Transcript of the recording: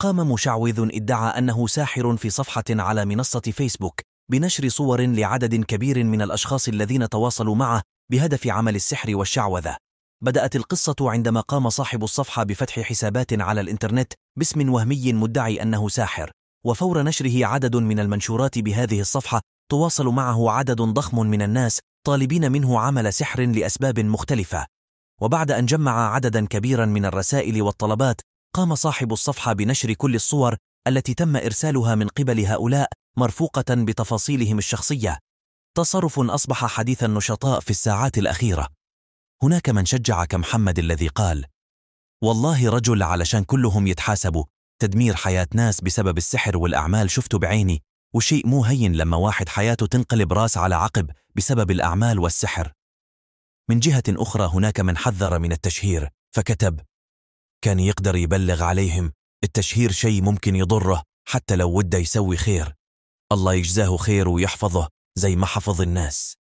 قام مشعوذ ادعى أنه ساحر في صفحة على منصة فيسبوك بنشر صور لعدد كبير من الأشخاص الذين تواصلوا معه بهدف عمل السحر والشعوذة. بدأت القصة عندما قام صاحب الصفحة بفتح حسابات على الإنترنت باسم وهمي مدعي أنه ساحر، وفور نشره عدد من المنشورات بهذه الصفحة تواصل معه عدد ضخم من الناس طالبين منه عمل سحر لأسباب مختلفة. وبعد أن جمع عددا كبيرا من الرسائل والطلبات قام صاحب الصفحة بنشر كل الصور التي تم إرسالها من قبل هؤلاء مرفوقة بتفاصيلهم الشخصية تصرف أصبح حديث النشطاء في الساعات الأخيرة هناك من شجع كمحمد الذي قال والله رجل علشان كلهم يتحاسبوا تدمير حياة ناس بسبب السحر والأعمال شفته بعيني وشيء مو هين لما واحد حياته تنقلب راس على عقب بسبب الأعمال والسحر من جهة أخرى هناك من حذر من التشهير فكتب كان يقدر يبلغ عليهم التشهير شيء ممكن يضره حتى لو وده يسوي خير الله يجزاه خير ويحفظه زي ما حفظ الناس